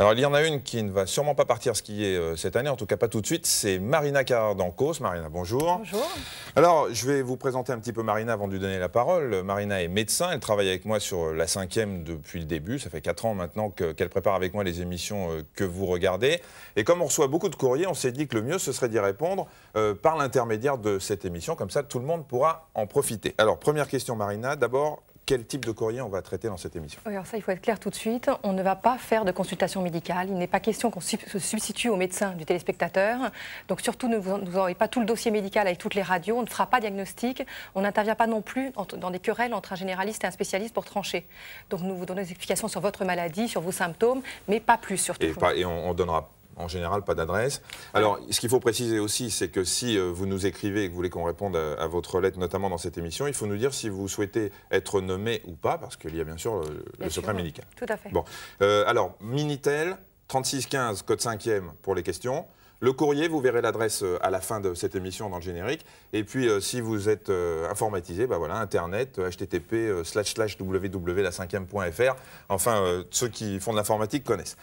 Alors il y en a une qui ne va sûrement pas partir ce qui est cette année, en tout cas pas tout de suite, c'est Marina Cardancos. Marina, bonjour. Bonjour. Alors je vais vous présenter un petit peu Marina avant de lui donner la parole. Marina est médecin, elle travaille avec moi sur euh, la cinquième depuis le début, ça fait quatre ans maintenant qu'elle prépare avec moi les émissions euh, que vous regardez. Et comme on reçoit beaucoup de courriers, on s'est dit que le mieux ce serait d'y répondre euh, par l'intermédiaire de cette émission, comme ça tout le monde pourra en profiter. Alors première question Marina, d'abord quel type de courrier on va traiter dans cette émission. alors ça, il faut être clair tout de suite. On ne va pas faire de consultation médicale. Il n'est pas question qu'on se substitue au médecin du téléspectateur. Donc surtout, ne vous envoyez pas tout le dossier médical avec toutes les radios. On ne fera pas de diagnostic. On n'intervient pas non plus dans des querelles entre un généraliste et un spécialiste pour trancher. Donc nous vous donnons des explications sur votre maladie, sur vos symptômes, mais pas plus surtout. Et, et on, on donnera en général pas d'adresse. Alors, ce qu'il faut préciser aussi, c'est que si euh, vous nous écrivez et que vous voulez qu'on réponde à, votre lettre, notamment dans cette émission, il faut nous dire si vous souhaitez être nommé ou pas, parce qu'il y a bien sûr euh, le, secret médical. Tout à fait. Bon. Euh, alors, Minitel, 3615, code 5e pour les questions. Le courrier, vous verrez l'adresse à la fin de cette émission dans le générique. Et puis, si vous êtes informatisé, bah voilà, internet, http slash slash www.la5e.fr. Enfin, ceux qui font de l'informatique connaissent.